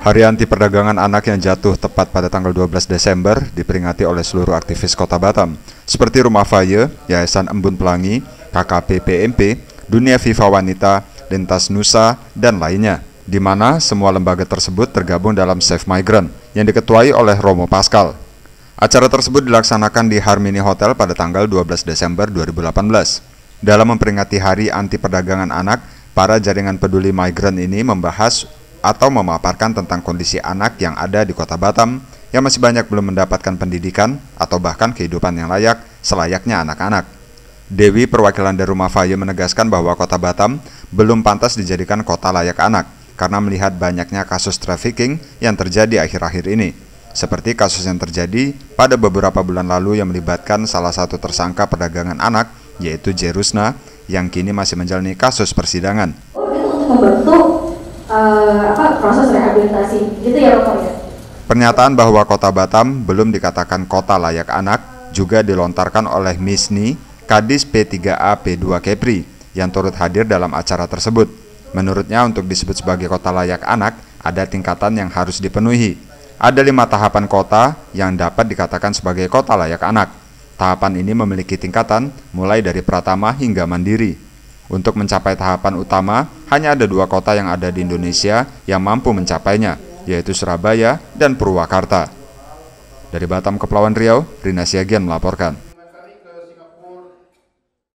Hari anti perdagangan anak yang jatuh tepat pada tanggal 12 Desember diperingati oleh seluruh aktivis Kota Batam, seperti Rumah Faye, Yayasan Embun Pelangi, KKP PMP, Dunia FIFA Wanita, Lintas Nusa, dan lainnya di mana semua lembaga tersebut tergabung dalam Safe Migrant yang diketuai oleh Romo Pascal. Acara tersebut dilaksanakan di Harmony Hotel pada tanggal 12 Desember 2018. Dalam memperingati Hari Anti Perdagangan Anak, Para jaringan peduli migran ini membahas atau memaparkan tentang kondisi anak yang ada di kota Batam yang masih banyak belum mendapatkan pendidikan atau bahkan kehidupan yang layak selayaknya anak-anak. Dewi perwakilan dari Rumah Faye menegaskan bahwa kota Batam belum pantas dijadikan kota layak anak karena melihat banyaknya kasus trafficking yang terjadi akhir-akhir ini seperti kasus yang terjadi pada beberapa bulan lalu yang melibatkan salah satu tersangka perdagangan anak, yaitu Jerusna, yang kini masih menjalani kasus persidangan. Oh, untuk membentuk eh, proses rehabilitasi, gitu ya Bapak ya? Pernyataan bahwa kota Batam belum dikatakan kota layak anak juga dilontarkan oleh Misni, Kadis P3A P2 Kepri, yang turut hadir dalam acara tersebut. Menurutnya untuk disebut sebagai kota layak anak, ada tingkatan yang harus dipenuhi. Ada lima tahapan kota yang dapat dikatakan sebagai kota layak anak. Tahapan ini memiliki tingkatan mulai dari pratama hingga mandiri. Untuk mencapai tahapan utama, hanya ada dua kota yang ada di Indonesia yang mampu mencapainya, yaitu Surabaya dan Purwakarta. Dari Batam Kepulauan Riau, Rina Siagian melaporkan.